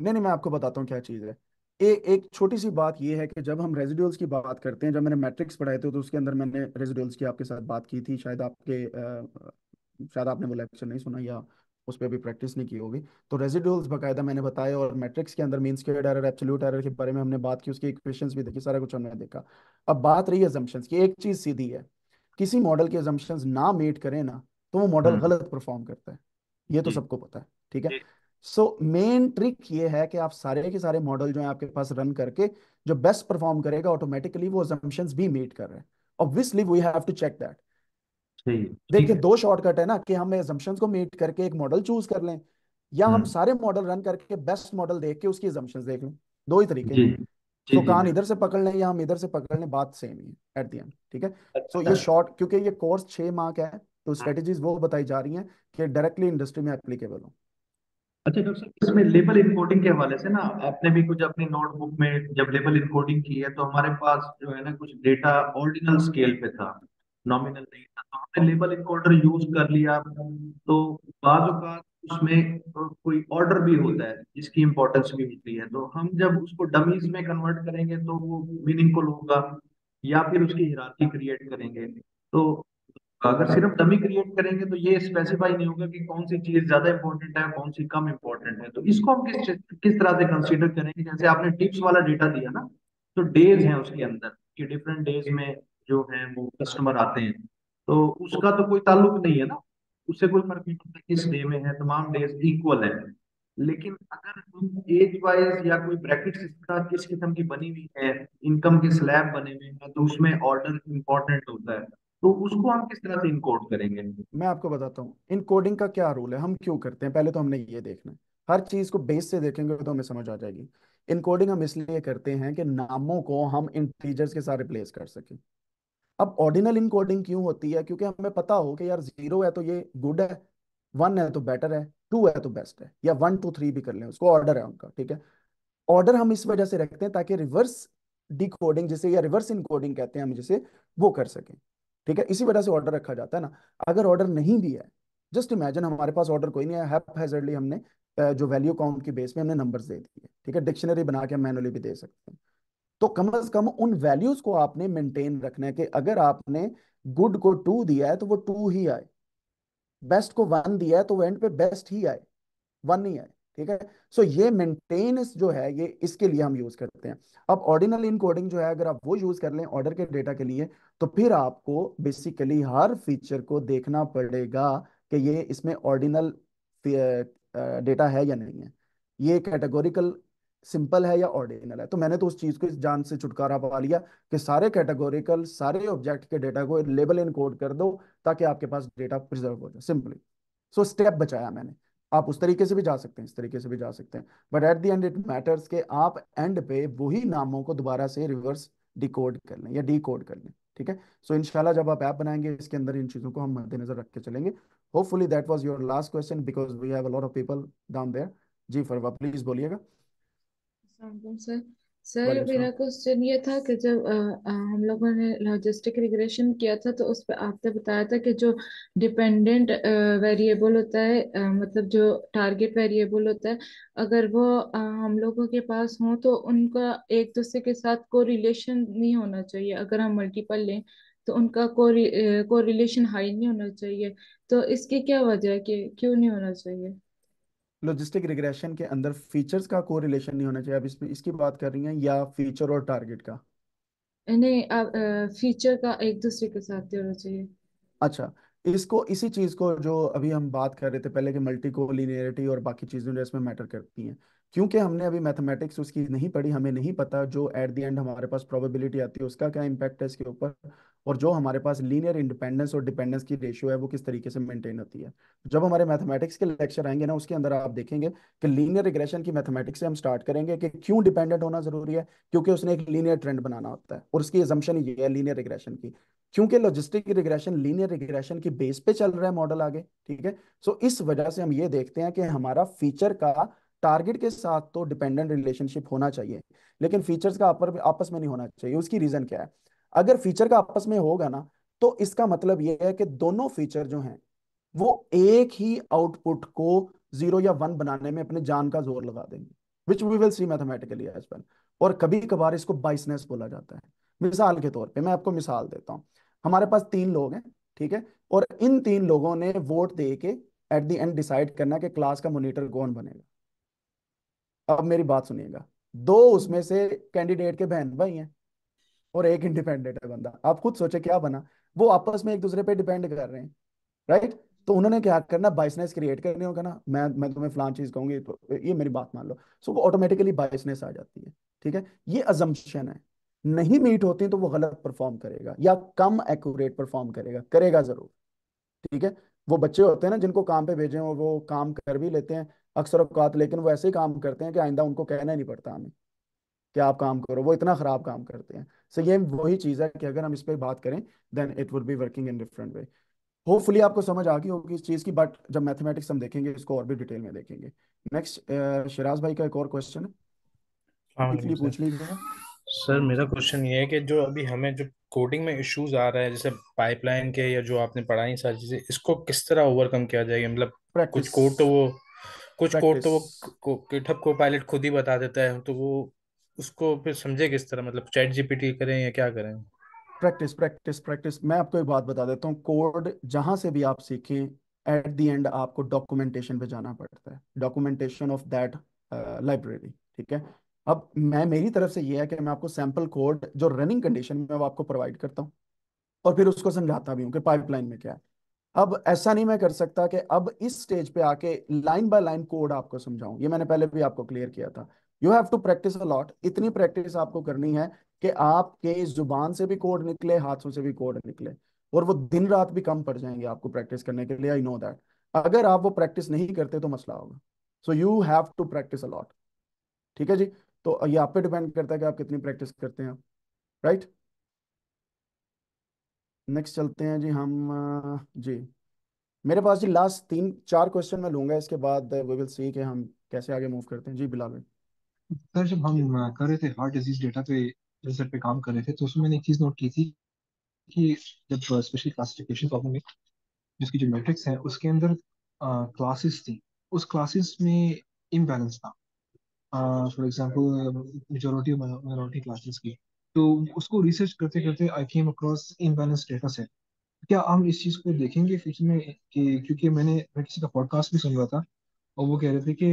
नहीं नहीं मैं आपको बताता हूँ क्या चीज़ है ए, एक छोटी सी बात यह है कि जब हम रेजिडुअल्स की बात करते हैं जब मैंने मैट्रिक्स पढ़ाए थे तो उसके अंदर मैंने रेजिडुअल्स की आपके साथ बात की थी शायद आपके शायद आपने वो लेक्चर नहीं सुना या उस पर भी प्रैक्टिस नहीं की होगी तो रेजिडुअल्स बकायदा मैंने बताया और मैट्रिक्स के अंदर mean square error absolute error के बारे में हमने बात की उसके इक्वेशंस भी देखी सारा कुछ हमने देखा अब बात रही अजम्पशंस की एक चीज सीधी है किसी मॉडल के अजम्पशंस ना मेट करें ना तो वो मॉडल हम्म। गलत परफॉर्म करता है ये तो सबको पता है ठीक है सो मेन ट्रिक ये है कि आप सारे के सारे मॉडल जो है आपके पास रन करके जो बेस्ट परफॉर्म करेगा ऑटोमेटिकली वो अजम्पशंस भी मीट कर रहे हैं obviously we have to check that देखिए दो शॉर्टकट है ना कि हम एजम्पन को मीट करके एक मॉडल चूज कर लें या हम हम्म। सारे मॉडल रन करके बेस्ट मॉडल देख के उसकी एजम्पन देख लें दो ही तरीके हैं तो कान इधर से पकड़ लें या हम इधर से पकड़ लें बात सेम ही एट दी एंड ठीक है सो अच्छा। ये शॉर्ट क्योंकि ये कोर्स छह माह का है तो स्ट्रेटेजीज हाँ। वो बताई जा रही हैं कि डायरेक्टली इंडस्ट्री में एप्लीकेबल हो अच्छा डॉक्टर साहब इसमें लेबल इनकोडिंग के हवाले से ना आपने भी कुछ अपनी नोटबुक में जब लेबल इनकोडिंग की है तो हमारे पास जो है ना कुछ डेटा ऑर्डिनल स्केल पे था नॉमिनल नहीं आपने लेबल इनकोडर यूज कर लिया तो बाद उसमें कोई ऑर्डर भी होता है जिसकी इम्पोर्टेंस भी होती है तो हम जब उसको डमीज में कन्वर्ट करेंगे तो वो मीनिंगफुल होगा या फिर उसकी हिराकी क्रिएट करेंगे तो अगर सिर्फ डमी क्रिएट करेंगे तो ये स्पेसिफाई नहीं होगा कि कौन सी चीज ज्यादा इंपॉर्टेंट है कौन सी कम इंपॉर्टेंट है तो इसको हम किस किस तरह से कंसिडर करेंगे जैसे आपने टिप्स वाला डेटा दिया ना तो डेज है उसके अंदर कि डिफरेंट डेज में जो है वो कस्टमर आते हैं तो उसका तो कोई ताल्लुक नहीं है ना उससे कोई फर्क नहीं पड़ता किस डे में है तमाम डेज इक्वल है लेकिन अगर तुम एज वाइज या कोई ब्रैकेट इसका किस किस्म की बनी हुई है इनकम के स्लैब बने हुए हैं तो उसमें ऑर्डर इंपॉर्टेंट होता है तो उसको हम किस तरह से इनकोड करेंगे मैं आपको बताता हूँ इनकोडिंग का क्या रोल है हम क्यों करते हैं पहले तो हमने ये देखना हर चीज को बेस से देखेंगे तो हमें समझ आ जाएगी इनकोडिंग हम इसलिए करते हैं कि नामों को हम इंटीजर्स के साथ रिप्लेस कर सकें अब ऑर्डिनल इनकोडिंग क्यों होती है क्योंकि हमें पता हो कि यार जीरो है तो ये गुड है वन है तो बेटर है टू है तो बेस्ट है या वन टू थ्री भी कर लें उसको ऑर्डर है उनका ठीक है ऑर्डर हम इस वजह से रखते हैं ताकि रिवर्स डिकोडिंग जिसे या रिवर्स इनकोडिंग कहते हैं हम जिसे वो कर सकें ठीक है इसी वजह से ऑर्डर रखा जाता है ना अगर ऑर्डर नहीं भी है जस्ट इमेजिन हमारे पास ऑर्डर कोई नहीं है हैप हमने जो वैल्यू काउंट के बेस में हमने नंबर्स दे दिए ठीक है डिक्शनरी बना के हम मैनुअली भी दे सकते हैं तो कम अज कम उन वैल्यूज को आपने मेंटेन रखना है कि अगर आपने गुड को टू दिया है तो वो टू ही आए बेस्ट को वन दिया है तो एंड पे बेस्ट ही आए वन ही आए ठीक है सो so, ये मेंटेनेंस जो है ये इसके लिए हम यूज करते हैं अब ऑर्डिनल इनकोडिंग जो है अगर आप वो यूज कर लें ऑर्डर के डेटा के लिए तो फिर आपको बेसिकली हर फीचर को देखना पड़ेगा कि ये इसमें ऑर्डिनल डेटा है या नहीं है ये कैटेगोरिकल सिंपल है या ऑर्डिनल है तो मैंने तो उस चीज को इस जान से छुटकारा पा लिया कि सारे कैटेगोरिकल सारे ऑब्जेक्ट के डेटा को लेबल इन कोड कर दो ताकि आपके पास डेटा प्रिजर्व हो जाए सिंपली सो स्टेप बचाया मैंने आप उस तरीके से भी जा सकते हैं इस तरीके से भी जा सकते हैं but at the end it matters के आप एंड पे वही नामों को दोबारा से रिवर्स डिकोड कर लें या कोड कर लें ठीक है सो इनशाला जब आप ऐप बनाएंगे इसके अंदर इन चीजों को हम मद्देनजर रख के चलेंगे hopefully that was your last question because we have a lot of people down there जी फरवा प्लीज बोलिएगा हाँ, सर सर मेरा क्वेश्चन ये था कि जब आ, आ, हम लोगों ने लॉजिस्टिक रिग्रेशन किया था तो उस पर आपने बताया था कि जो डिपेंडेंट वेरिएबल होता है आ, मतलब जो टारगेट वेरिएबल होता है अगर वो आ, हम लोगों के पास हो तो उनका एक दूसरे के साथ को रिलेशन नहीं होना चाहिए अगर हम मल्टीपल लें तो उनका को को रिलेशन हाई नहीं होना चाहिए तो इसकी क्या वजह है कि क्यों नहीं होना चाहिए लॉजिस्टिक रिग्रेशन के अंदर फीचर्स का कोई नहीं होना चाहिए आप इसमें इसकी बात कर रही हैं या फीचर और टारगेट का नहीं आप फीचर का एक दूसरे के साथ होना चाहिए अच्छा इसको इसी चीज को जो अभी हम बात कर रहे थे पहले कि मल्टी कोलिनियरिटी और बाकी चीजें जो इसमें मैटर करती हैं क्योंकि हमने अभी मैथमेटिक्स उसकी नहीं पढ़ी हमें नहीं पता जो एट द एंड हमारे पास प्रोबेबिलिटी आती है उसका क्या इम्पैक्ट है इसके ऊपर और जो हमारे पास लीनियर इंडिपेंडेंस और डिपेंडेंस की रेशियो है वो किस तरीके से मेंटेन होती है जब हमारे मैथमेटिक्स के लेक्चर आएंगे ना उसके अंदर आप देखेंगे कि लीनियर रिग्रेशन की मैथमेटिक्स से हम स्टार्ट करेंगे कि क्यों डिपेंडेंट होना जरूरी है क्योंकि उसने एक लीनियर ट्रेंड बनाना होता है और उसकी एजम्पन ये है लीनियर रिग्रेशन की क्योंकि लॉजिस्टिक रिग्रेशन लीनियर रिग्रेशन की बेस पे चल रहा है मॉडल आगे ठीक है सो इस वजह से हम ये देखते हैं कि हमारा फीचर का टारगेट के साथ तो डिपेंडेंट रिलेशनशिप होना चाहिए लेकिन फीचर्स का अपर आपस में नहीं होना चाहिए उसकी रीजन क्या है अगर फीचर का आपस में होगा ना तो इसका मतलब यह है कि दोनों फीचर जो हैं वो एक ही आउटपुट को जीरो या वन बनाने में अपने जान का जोर लगा देंगे which we will see mathematically as well और कभी कभार इसको बाइसनेस बोला जाता है मिसाल के तौर पर मैं आपको मिसाल देता हूँ हमारे पास तीन लोग हैं ठीक है और इन तीन लोगों ने वोट दे के एट द एंड डिसाइड करना कि क्लास का मोनिटर कौन बनेगा अब मेरी बात सुनिएगा दो उसमें से कैंडिडेट के बहन भाई हैं और एक इंडिपेंडेंट है बंदा आप खुद सोचे क्या बना वो आपस में एक दूसरे पे डिपेंड कर रहे हैं राइट तो उन्होंने क्या करना बाइसनेस क्रिएट करनी होगा ना मैं मैं तुम्हें फलान चीज कहूंगी तो ये मेरी बात मान लो सो वो ऑटोमेटिकली बाइसनेस आ जाती है ठीक है ये अजम्पन है नहीं मीट होती तो वो गलत परफॉर्म करेगा या कम एक्यूरेट परफॉर्म करेगा करेगा जरूर ठीक है वो बच्चे होते हैं ना जिनको काम पे भेजे हो वो काम कर भी लेते हैं अक्सर अवकात लेकिन वो ऐसे ही काम करते हैं कि आइंदा उनको कहना ही नहीं पड़ता हमें कि आप काम करो वो इतना ख़राब काम करते हैं सो ये वही चीज़ है कि अगर हम इस पर बात करें then it would be working in different way hopefully आपको समझ आ गई होगी इस चीज़ की बट जब मैथमेटिक्स हम देखेंगे इसको और भी डिटेल में देखेंगे नेक्स्ट शिराज भाई का एक और क्वेश्चन है हाँ पूछ लीजिए सर मेरा क्वेश्चन ये है कि जो अभी हमें जो कोडिंग में इश्यूज आ रहा है जैसे पाइपलाइन के या जो आपने पढ़ाई सारी चीजें इसको किस तरह ओवरकम किया जाएगा मतलब कुछ कोड तो वो कुछ कोड तो वो गिटहब को को पायलट खुद ही बता देता है तो वो उसको फिर समझे किस तरह मतलब चैट जीपीटी करें या क्या करें प्रैक्टिस प्रैक्टिस प्रैक्टिस मैं आपको एक बात बता देता हूँ कोड जहां से भी आप सीखें एट द एंड आपको डॉक्यूमेंटेशन पे जाना पड़ता है डॉक्यूमेंटेशन ऑफ दैट लाइब्रेरी ठीक है अब मैं मेरी तरफ से ये है कि मैं आपको सैंपल कोड जो रनिंग कंडीशन में वो आपको प्रोवाइड करता हूँ और फिर उसको समझाता भी हूँ कि पाइपलाइन में क्या है अब ऐसा नहीं मैं कर सकता कि अब इस स्टेज पे आके लाइन बाय लाइन कोड आपको समझाऊं ये मैंने पहले भी आपको क्लियर किया था you have to practise a lot इतनी प्रैक्टिस आपको करनी है कि आपके जुबान से भी कोड निकले हाथों से भी कोड निकले और वो दिन रात भी कम पड़ जाएंगे आपको प्रैक्टिस करने के लिए आई नो दैट अगर आप वो प्रैक्टिस नहीं करते तो मसला होगा so you have to practise a lot ठीक है जी तो ये आप पे डिपेंड करता है कि आप कितनी प्रैक्टिस करते हैं राइट right? नेक्स्ट चलते हैं जी हम जी मेरे पास जी लास्ट तीन चार क्वेश्चन मैं लूंगा इसके बाद वी विल सी कि हम कैसे आगे मूव करते हैं जी बिलाल भाई सर जब हम कर रहे थे हार्ट डिजीज डेटा पे रिसर्च पे काम कर रहे थे तो उसमें मैंने एक चीज नोट की थी कि जब स्पेशल क्लासिफिकेशन प्रॉब्लम में जिसकी जो मैट्रिक्स है उसके अंदर क्लासेस थी उस क्लासेस में इम्बैलेंस था for example majority minority classes की तो उसको रिसर्च करते करते I came across imbalance data set क्या हम इस चीज़ को देखेंगे फ्यूचर में कि क्योंकि मैंने मैं किसी का पॉडकास्ट भी सुन रहा था और वो कह रहे थे कि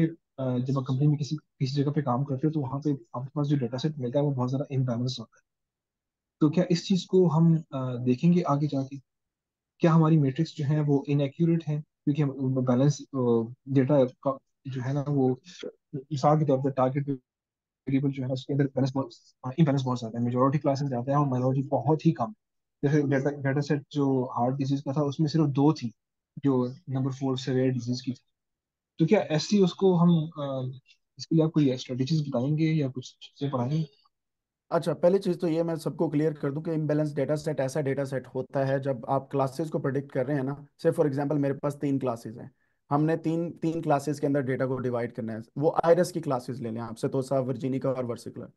जब आप कंपनी में किसी किसी जगह पे काम करते हो तो वहाँ पे आपके पास जो डेटा सेट मिलता है वो बहुत ज़्यादा इम्बैलेंस होता है तो क्या इस चीज़ को हम देखेंगे आगे जाके क्या हमारी मेट्रिक्स जो है वो इनएक्यूरेट है क्योंकि बैलेंस डेटा का जो है ना वो मिसाल के तौर पर टारगेट वेरिएबल जो है उसके अंदर बहुत हाँ, ज़्यादा है मेजोरिटी क्लासेस और माइनॉरिटी बहुत ही कम जैसे सेट जो हार्ट डिजीज का था उसमें सिर्फ दो थी जो नंबर फोर से रेयर डिजीज की थी तो क्या ऐसी उसको हम इसके लिए आप कोई स्ट्रेटेजीज बताएंगे या कुछ चीज़ें पढ़ाएंगे अच्छा पहली चीज़ तो ये मैं सबको क्लियर कर दूं कि डेटा सेट ऐसा डेटा सेट होता है जब आप क्लासेस को प्रोडिक्ट कर रहे हैं ना सिर्फ फॉर एग्जांपल मेरे पास तीन क्लासेस हैं हमने तीन तीन क्लासेस के अंदर डेटा को डिवाइड करना है वो आयरस की क्लासेस ले लें आप सेतोसा वर्जीनिका और वर्सिकुलर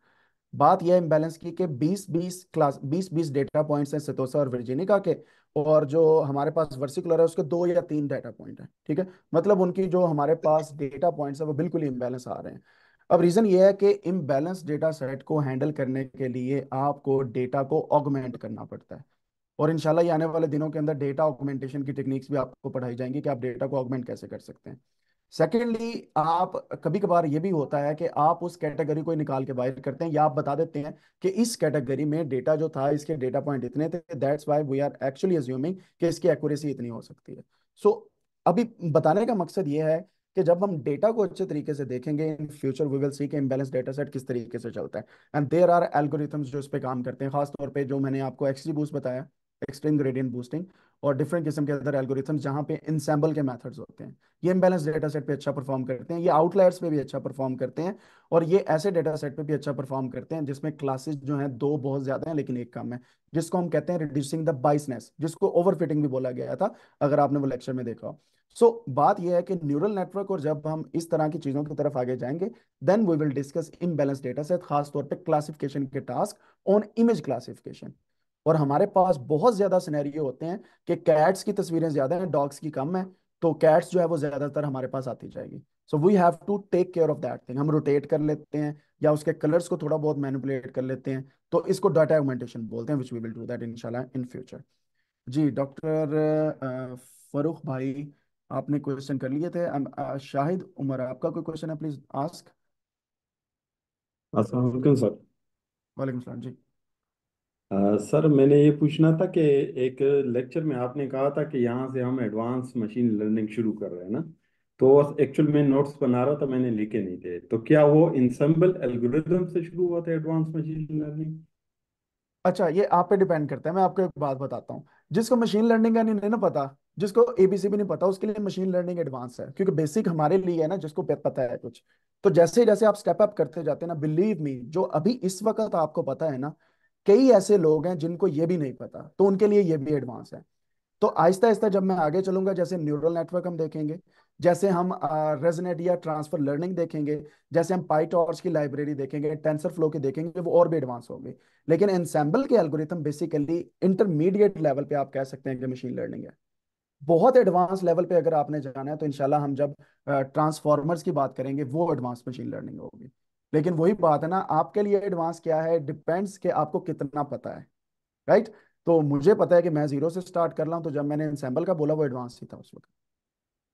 बात यह इम्बेलेंस की कि 20 20 क्लास 20 20 डेटा पॉइंट्स हैं सेतोसा और वर्जीनिका के और जो हमारे पास वर्सिकुलर है उसके दो या तीन डेटा पॉइंट हैं ठीक है मतलब उनकी जो हमारे पास डेटा पॉइंट्स है वो बिल्कुल ही इम्बेलेंस आ रहे हैं अब रीज़न ये है कि इम्बेलेंस डेटा सेट को हैंडल करने के लिए आपको डेटा को ऑगमेंट करना पड़ता है और इनशाला आने वाले दिनों के अंदर डेटा ऑगमेंटेशन की टेक्निक्स भी आपको पढ़ाई जाएंगी कि आप डेटा को ऑगमेंट कैसे कर सकते हैं सेकेंडली आप कभी कभार ये भी होता है कि आप उस कैटेगरी को निकाल के बाहर करते हैं या आप बता देते हैं कि इस कैटेगरी में डेटा जो था इसके डेटा पॉइंट इतने थे that's why we are actually assuming कि इसकी एक्यूरेसी इतनी हो सकती है सो so, अभी बताने का मकसद ये है कि जब हम डेटा को अच्छे तरीके से देखेंगे in future we will see के इम्बेलेंस डेटा सेट किस तरीके से चलता है एंड देर आर एल्गोरिथम्स जो इस पर काम करते हैं खासतौर पर जो मैंने आपको एक्सट्री बूस बताया एक्सट्रीम ग्रेडियंट बूस्टिंग और डिफरेंट किस्म के अदर एल्गोरिथम्स जहाँ पे इनसेम्बल के मेथड्स होते हैं ये इम्बेलेंस डेटा सेट पर अच्छा परफॉर्म करते हैं ये आउटलायर्स पे भी अच्छा परफॉर्म करते हैं और ये ऐसे डेटा सेट पर भी अच्छा परफॉर्म करते हैं जिसमें क्लासेस जो है दो बहुत ज्यादा है लेकिन एक कम है जिसको हम कहते हैं रिड्यूसिंग द बाइसनेस जिसको ओवर भी बोला गया था अगर आपने वो लेक्चर में देखा हो सो so, बात यह है कि न्यूरल नेटवर्क और जब हम इस तरह की चीजों की तरफ आगे जाएंगे then we will discuss imbalance data set खासतौर पर क्लासिफिकेशन के टास्क ऑन इमेज क्लासिफिकेशन और हमारे पास बहुत ज्यादा सिनेरियो होते हैं कि कैट्स की तस्वीरें ज्यादा हैं डॉग्स की कम है तो कैट्स जो है वो ज्यादातर हमारे पास आती जाएगी so we have to take care of that thing हम रोटेट कर लेते हैं या उसके कलर्स को थोड़ा बहुत मैनिपुलेट कर लेते हैं तो इसको डाटा एगमेंटेशन बोलते हैं which we will do that इनशाला इन फ्यूचर जी डॉक्टर फरूख भाई आपने क्वेश्चन कर लिए थे शाहिद उमर आपका कोई क्वेश्चन है प्लीज आस्क सर वालेकुम सलाम जी सर मैंने ये पूछना था कि एक लेक्चर में आपने कहा था कि यहाँ से हम एडवांस मशीन लर्निंग शुरू कर रहे हैं ना तो एक्चुअल में नोट्स बना रहा था मैंने लिखे नहीं थे तो क्या वो इनसेम्बल एल्गोरिथम से शुरू हुआ था एडवांस मशीन लर्निंग अच्छा ये आप पे डिपेंड करता है मैं आपको एक बात बताता हूँ जिसको मशीन लर्निंग का नहीं नहीं ना पता जिसको एबीसी भी नहीं पता उसके लिए मशीन लर्निंग एडवांस है क्योंकि बेसिक हमारे लिए है ना जिसको पता है कुछ तो जैसे जैसे आप स्टेप अप करते जाते हैं ना बिलीव मी जो अभी इस वक्त आपको पता है ना कई ऐसे लोग हैं जिनको ये भी नहीं पता तो उनके लिए ये भी एडवांस है तो आहिस्ता आहिस्ता जब मैं आगे चलूंगा जैसे न्यूरल नेटवर्क हम देखेंगे जैसे हम रेजनेट या ट्रांसफर लर्निंग देखेंगे जैसे हम पाइटॉर्च की लाइब्रेरी देखेंगे टेंसर फ्लो की देखेंगे वो और भी एडवांस होंगे लेकिन एनसेम्बल के एल्गोरिथम बेसिकली इंटरमीडिएट लेवल पे आप कह सकते हैं कि मशीन लर्निंग है बहुत एडवांस लेवल पे अगर आपने जाना है तो इनशाला हम जब ट्रांसफॉर्मर्स की बात करेंगे वो एडवांस मशीन लर्निंग होगी लेकिन वही बात है ना आपके लिए एडवांस क्या है डिपेंड्स के आपको कितना पता है राइट तो मुझे पता है कि मैं जीरो से स्टार्ट कर रहा हूं तो जब मैंने एनसेम्बल का बोला वो एडवांस ही था उस वक्त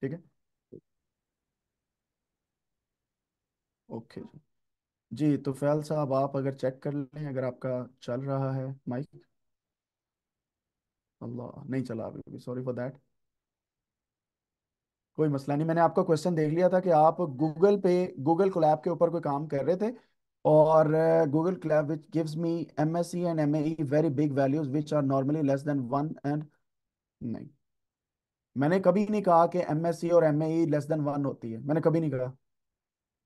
ठीक है ओके जी जी तो फैल साहब आप अगर चेक कर लें अगर आपका चल रहा है माइक अल्लाह नहीं चला अभी सॉरी फॉर दैट कोई मसला नहीं मैंने आपका क्वेश्चन देख लिया था कि आप गूगल पे गूगल क्लैब के ऊपर कोई काम कर रहे थे और Google Colab which gives me M S E and M A very big values which are normally less than one and नहीं मैंने कभी नहीं कहा कि एम एस सी और M A less than one होती है मैंने कभी नहीं कहा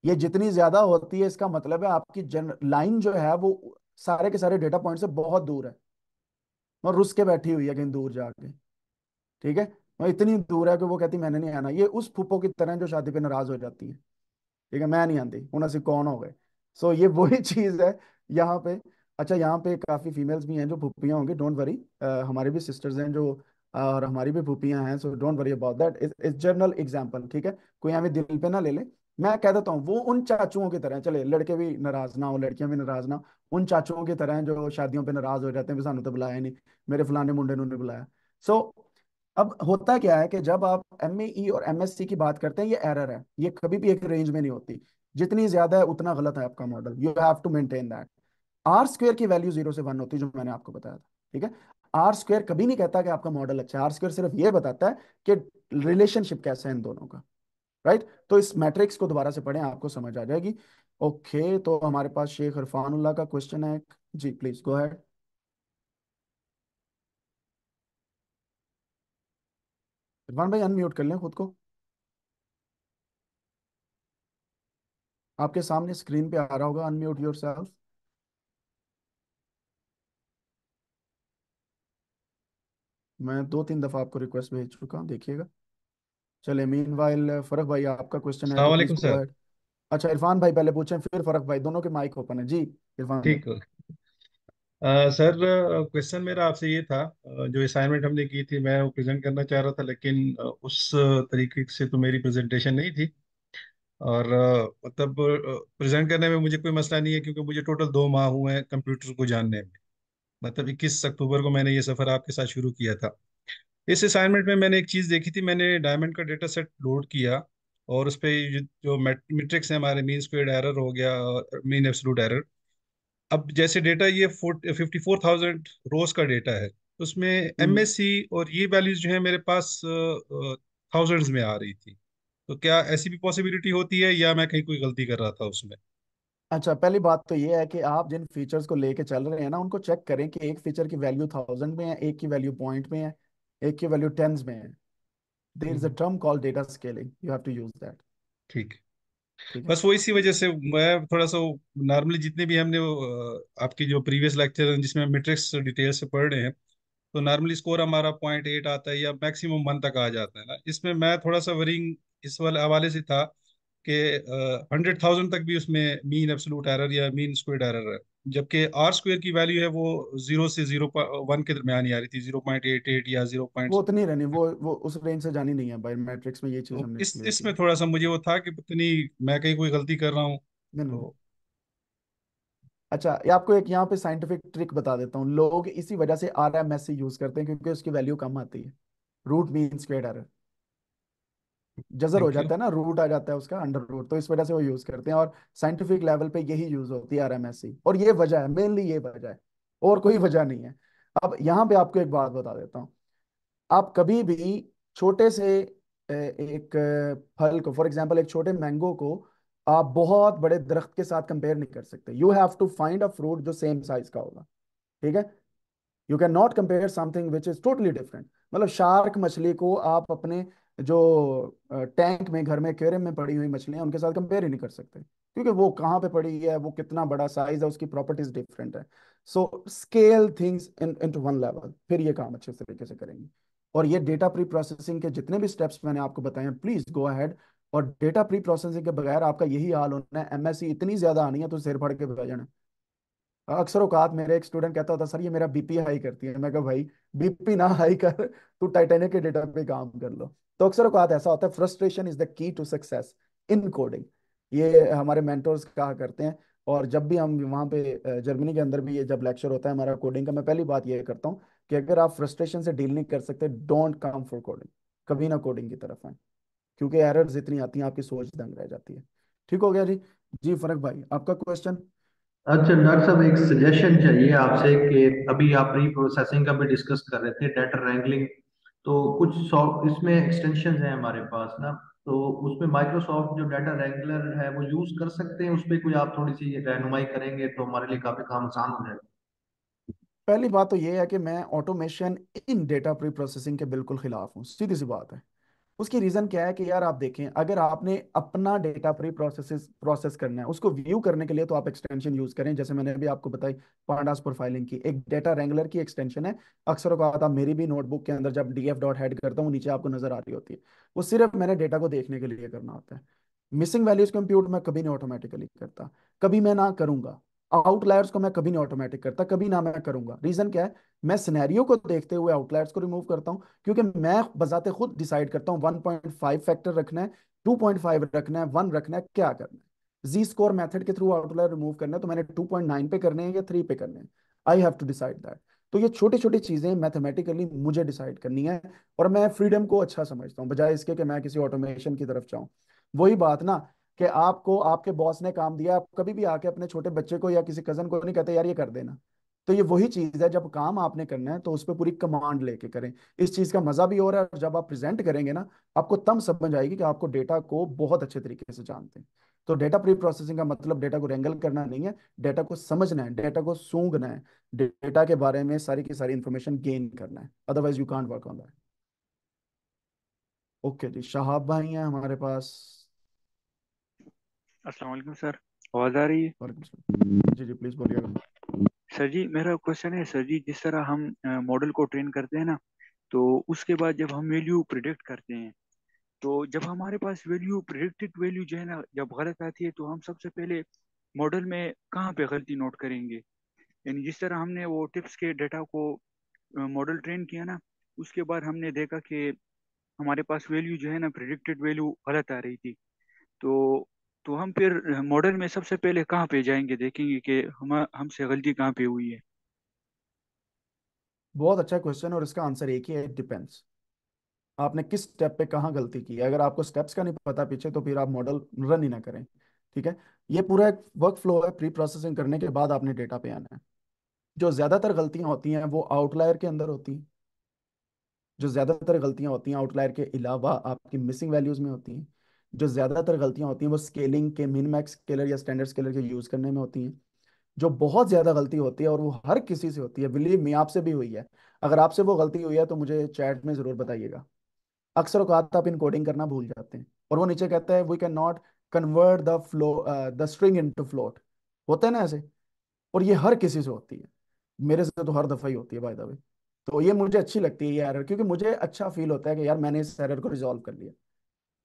ये जितनी ज्यादा होती है इसका मतलब है आपकी जन लाइन जो है वो सारे के सारे डेटा पॉइंट से बहुत दूर है और रुस के बैठी हुई है कहीं दूर जाके ठीक है मैं इतनी दूर है कि वो कहती मैंने नहीं आना ये उस फूफो की तरह जो शादी पे नाराज हो जाती है ठीक है मैं नहीं आती हूँ असि कौन हो गए सो ये वही चीज़ है यहाँ पे अच्छा यहाँ पे काफ़ी फीमेल्स भी हैं जो फूफियाँ होंगी डोंट वरी हमारे भी सिस्टर्स हैं जो और हमारी भी फूफियाँ हैं so don't worry about that is general example ठीक है कोई हमें दिल पे ना ले ले मैं कह देता हूँ वो उन चाचुओं की तरह चले लड़के भी नाराज ना हो लड़कियां भी नाराज ना उन चाचुओं की तरह जो शादियों पे नाराज हो जाते हैं सानू तो बुलाया नहीं मेरे फलाने मुंडे ने बुलाया सो so, अब होता क्या है कि जब आप एम ए e और एम की बात करते हैं ये एरर है ये कभी भी एक रेंज में नहीं होती जितनी ज्यादा है उतना गलत है आपका model you have to maintain that R square की वैल्यू जीरो से वन होती है जो मैंने आपको बताया था ठीक है आर स्क्वेयर कभी नहीं कहता कि आपका मॉडल अच्छा है आर स्क्वेयर सिर्फ ये बताता है कि रिलेशनशिप कैसा है इन दोनों का राइट तो इस मैट्रिक्स को दोबारा से पढ़ें आपको समझ आ जाएगी ओके तो हमारे पास शेख इरफानुल्लाह का क्वेश्चन है जी प्लीज गो हैड इरफान भाई अनम्यूट कर लें खुद को आपके सामने स्क्रीन पे आ रहा होगा अनम्यूट योर सेल्फ मैं दो तीन दफा आपको रिक्वेस्ट भेज चुका हूँ देखिएगा चले मीन वाइल फरक भाई आपका क्वेश्चन है अच्छा इरफान भाई पहले पूछें फिर फरक भाई दोनों के माइक ओपन है जी इरफान ठीक है सर क्वेश्चन मेरा आपसे ये था जो असाइनमेंट हमने की थी मैं वो प्रेजेंट करना चाह रहा था लेकिन उस तरीके से तो मेरी प्रेजेंटेशन नहीं थी और मतलब प्रेजेंट करने में मुझे कोई मसला नहीं है क्योंकि मुझे टोटल दो माह हुए हैं कंप्यूटर को जानने में मतलब इक्कीस अक्टूबर को मैंने ये सफ़र आपके साथ शुरू किया था इस असाइनमेंट में मैंने एक चीज़ देखी थी मैंने डायमंड का डेटा सेट लोड किया और उस पर जो मेट्रिक्स है हमारे मीन स्क्वेड एरर हो गया मीन एफ एरर अब जैसे डेटा ये फिफ्टी फोर थाउजेंड रोज का डेटा है उसमें एम एस सी और ये वैल्यूज जो है मेरे पास थाउजेंड्स में आ रही थी तो क्या ऐसी भी पॉसिबिलिटी होती है या मैं कहीं कोई गलती कर रहा था उसमें अच्छा पहली बात तो ये है कि आप जिन फीचर्स को लेके चल रहे हैं ना उनको चेक करें कि एक फीचर की वैल्यू थाउजेंड में है एक की वैल्यू पॉइंट में है एक की वैल्यू टेंस में है there is a term called data scaling you have to use that ठीक है बस वो इसी वजह से मैं थोड़ा सा नॉर्मली जितने भी हमने आपकी जो प्रीवियस लेक्चर जिसमें मेट्रिक्स डिटेल से पढ़ रहे हैं तो नॉर्मली स्कोर हमारा पॉइंट एट आता है या मैक्सिमम वन तक आ जाता है ना इसमें मैं थोड़ा सा वरिंग इस वाले हवाले से था कि हंड्रेड थाउजेंड तक भी उसमें मीन एब्सोलूट एरर या मीन स्क्वेड एरर है जबकि आर स्क्वेयर की वैल्यू है वो जीरो से जीरो वन uh, के दरमियान ही आ रही थी जीरो पॉइंट एट एट या जीरो पॉइंट वो उतनी रहनी वो वो उस रेंज से जानी नहीं है बायोमेट्रिक्स में ये चीज हमने इस इसमें थोड़ा सा मुझे वो था कि इतनी मैं कहीं कोई गलती कर रहा हूँ तो- अच्छा ये आपको एक यहाँ पे साइंटिफिक ट्रिक बता देता हूँ लोग इसी वजह से R M S E use करते हैं क्योंकि उसकी वैल्यू कम आती है रूट मीन स्क्वेयर एरर जजर हो जाता है ना रूट आ जाता है उसका अंडर रूट तो इस वजह से वो यूज करते हैं और साइंटिफिक लेवल पे यही यूज होती है आर और ये वजह है मेनली ये वजह है और कोई वजह नहीं है अब यहाँ पे आपको एक बात बता देता हूँ आप कभी भी छोटे से एक फल को फॉर एग्जाम्पल एक छोटे मैंगो को आप बहुत बड़े दरख्त के साथ कंपेयर नहीं कर सकते you have to find a fruit जो सेम साइज का होगा ठीक है you can not compare something which is totally different मतलब शार्क मछली को आप अपने जो टैंक में घर में केरम में पड़ी हुई मछलियां उनके साथ कंपेयर ही नहीं कर सकते क्योंकि वो कहाँ पे पड़ी है वो कितना बड़ा साइज है उसकी प्रॉपर्टीज डिफरेंट है so scale things in into one level फिर ये काम अच्छे तरीके से करेंगे और ये डेटा प्री प्रोसेसिंग के जितने भी स्टेप्स मैंने आपको बताए हैं प्लीज गो अहेड और डेटा प्री प्रोसेसिंग के बगैर आपका यही हाल होना है एमएससी इतनी ज्यादा आनी है तो सिर फड़ के भेजना अक्सर औकात मेरे एक स्टूडेंट कहता होता सर ये मेरा बीपी हाई करती है मैं कहा भाई बीपी ना हाई कर तू टाइटेनिक के डेटा पे काम कर लो तो अक्सर अवकात ऐसा होता है frustration is the key to success in coding ये हमारे मेंटोर्स कहा करते हैं और जब भी हम वहाँ पे जर्मनी के अंदर भी ये जब लेक्चर होता है हमारा कोडिंग का मैं पहली बात ये करता हूँ कि अगर आप फ्रस्ट्रेशन से डील नहीं कर सकते डोंट कम फॉर कोडिंग कभी ना कोडिंग की तरफ आए क्योंकि एरर्स इतनी आती हैं आपकी सोच दंग रह जाती है ठीक हो गया जी जी फरक भाई आपका क्वेश्चन अच्छा डॉक्टर साहब एक सजेशन चाहिए आपसे कि अभी आप प्री प्रोसेसिंग का भी डिस्कस कर रहे थे डेटा रैंगलिंग तो कुछ सॉफ्ट इसमें एक्सटेंशन है हमारे पास ना तो उसमें माइक्रोसॉफ्ट जो डाटा रेगुलर है वो यूज कर सकते हैं उस पर कोई आप थोड़ी सी रहनुमाई करेंगे तो हमारे लिए काफी काम आसान हो जाएगा पहली बात तो ये है कि मैं automation in data preprocessing के बिल्कुल खिलाफ हूँ सीधी सी बात है उसकी रीजन क्या है कि यार आप देखें अगर आपने अपना डेटा प्री प्रोसेस प्रोसेस करना है उसको व्यू करने के लिए तो आप एक्सटेंशन यूज करें जैसे मैंने अभी आपको बताई पांडास प्रोफाइलिंग की एक डेटा रेंगुलर की एक्सटेंशन है अक्सर अवकात आप मेरी भी नोटबुक के अंदर जब डी एफ डॉट हेड करता हूँ नीचे आपको नजर आ रही होती है वो सिर्फ मैंने डेटा को देखने के लिए करना होता है मिसिंग वैल्यूज कंप्यूट मैं कभी नहीं ऑटोमेटिकली करता कभी मैं ना करूंगा आउटलायर्स को मैं कभी नहीं ऑटोमेटिक करता कभी ना मैं करूंगा रीजन क्या है मैं सिनेरियो को देखते हुए आउटलायर्स को रिमूव करता हूं क्योंकि मैं बजाते खुद डिसाइड करता हूं 1.5 फैक्टर रखना है 2.5 रखना है वन रखना है क्या करना है जी स्कोर मेथड के थ्रू आउटलायर रिमूव करना है तो मैंने 2.9 पे करने हैं या 3 पे करने हैं I have to decide that तो ये छोटी छोटी चीजें मैथमेटिकली मुझे डिसाइड करनी है और मैं फ्रीडम को अच्छा समझता हूँ बजाय इसके कि मैं किसी ऑटोमेशन की तरफ जाऊँ वही बात ना कि आपको आपके बॉस ने काम दिया आप कभी भी आके अपने छोटे बच्चे को या किसी कजन को नहीं कहते यार ये कर देना तो ये वही चीज है जब काम आपने करना है तो उस पर पूरी कमांड लेके करें इस चीज का मजा भी हो रहा है जब आप प्रेजेंट करेंगे ना आपको तब समझ आएगी कि आपको डेटा को बहुत अच्छे तरीके से जानते हैं तो डेटा प्री प्रोसेसिंग का मतलब डेटा को रेंगल करना नहीं है डेटा को समझना है डेटा को सूंघना है डेटा के बारे में सारी की सारी इंफॉर्मेशन गेन करना है otherwise you can't work on that okay जी शहाब भाई हैं हमारे पास अस्सलाम वालेकुम सर आवाज़ आ रही है जी जी प्लीज़ बोलिएगा सर जी मेरा क्वेश्चन है सर जी जिस तरह हम मॉडल को ट्रेन करते हैं ना तो उसके बाद जब हम वैल्यू प्रिडिक्ट करते हैं तो जब हमारे पास वैल्यू प्रिडिक्टेड वैल्यू जो है ना जब गलत आती है तो हम सबसे पहले मॉडल में कहाँ पे गलती नोट करेंगे यानी जिस तरह हमने वो टिप्स के डेटा को मॉडल ट्रेन किया ना उसके बाद हमने देखा कि हमारे पास वैल्यू जो है ना प्रिडिक्टेड वैल्यू गलत आ रही थी तो तो हम फिर मॉडल में सबसे पहले कहाँ पे जाएंगे देखेंगे कि हम हमसे गलती कहाँ पे हुई है बहुत अच्छा क्वेश्चन और इसका आंसर एक ही है इट डिपेंड्स आपने किस स्टेप पे कहाँ गलती की है अगर आपको स्टेप्स का नहीं पता पीछे तो फिर आप मॉडल रन ही ना करें ठीक है ये पूरा एक वर्क फ्लो है प्री प्रोसेसिंग करने के बाद आपने डेटा पे आना है जो ज्यादातर गलतियां होती हैं वो आउटलायर के अंदर होती हैं जो ज्यादातर गलतियां होती हैं आउटलायर के अलावा आपकी मिसिंग वैल्यूज में होती हैं जो ज़्यादातर गलतियां होती हैं वो स्केलिंग के मिन मैक्स स्केलर या स्टैंडर्ड स्केलर के यूज़ करने में होती हैं जो बहुत ज़्यादा गलती होती है और वो हर किसी से होती है बिलीव मी आपसे भी हुई है अगर आपसे वो गलती हुई है तो मुझे चैट में ज़रूर बताइएगा अक्सर अवकात आप कोडिंग करना भूल जाते हैं और वो नीचे कहता है we can not convert the flow the string into float होते हैं ना ऐसे और ये हर किसी से होती है मेरे से तो हर दफ़ा ही होती है बाय द वे तो ये मुझे अच्छी लगती है ये एरर क्योंकि मुझे अच्छा फील होता है कि यार मैंने इस एरर को रिजॉल्व कर लिया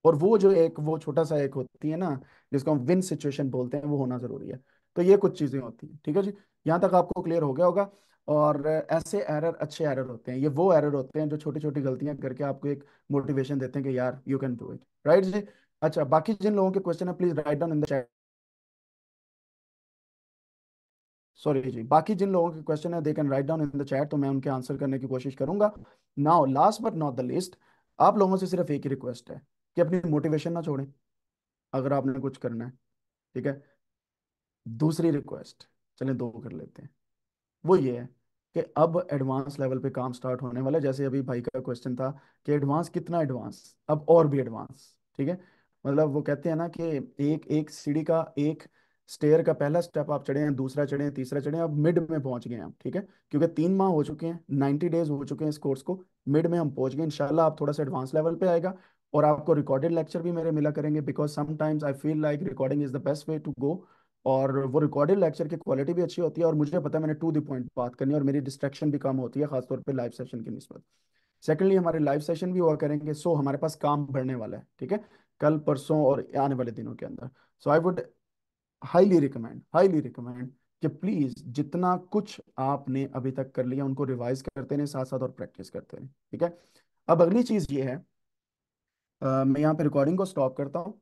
और वो जो एक वो छोटा सा एक होती है ना जिसको हम विन सिचुएशन बोलते हैं वो होना जरूरी है तो ये कुछ चीजें होती हैं ठीक है जी यहाँ तक आपको क्लियर हो गया होगा और ऐसे एरर अच्छे एरर होते हैं ये वो एरर होते हैं जो छोटी छोटी गलतियां करके आपको एक मोटिवेशन देते हैं कि यार you can do it right जी अच्छा बाकी जिन लोगों के क्वेश्चन है please write down in the chat sorry जी बाकी जिन लोगों के क्वेश्चन है they can write down in the chat तो मैं उनके आंसर करने की कोशिश करूंगा now last but not the least आप लोगों से सिर्फ एक ही रिक्वेस्ट है कि अपनी मोटिवेशन ना छोड़ें अगर आपने कुछ करना है ठीक है दूसरी रिक्वेस्ट चलें दो कर लेते हैं वो ये है कि अब एडवांस लेवल पे काम स्टार्ट होने वाला है जैसे अभी भाई का क्वेश्चन था कि एडवांस कितना एडवांस अब और भी एडवांस ठीक है मतलब वो कहते हैं ना कि एक एक सीढ़ी का एक स्टेयर का पहला स्टेप आप चढ़े हैं दूसरा चढ़े हैं तीसरा चढ़े हैं अब मिड में पहुंच गए हैं ठीक है क्योंकि तीन माह हो चुके हैं नाइन्टी डेज हो चुके हैं इस कोर्स को मिड में हम पहुंच गए इनशाला आप थोड़ा सा एडवांस लेवल पे आएगा और आपको रिकॉर्डेड लेक्चर भी मेरे मिला करेंगे because sometimes I feel like recording is the best way to go और वो रिकॉर्डेड लेक्चर की क्वालिटी भी अच्छी होती है और मुझे पता है मैंने टू द पॉइंट बात करनी और मेरी डिस्ट्रेक्शन भी कम होती है खासतौर पर लाइव सेशन की नस्बत सेकेंडली हमारे लाइव सेशन भी हुआ करेंगे सो हमारे पास काम बढ़ने वाला है ठीक है कल परसों और आने वाले दिनों के अंदर so I would highly recommend highly recommend कि प्लीज जितना कुछ आपने अभी तक कर लिया उनको रिवाइज करते रहे साथ साथ और प्रैक्टिस करते रहे ठीक है अब अगली चीज ये है मैं यहाँ पे रिकॉर्डिंग को स्टॉप करता हूँ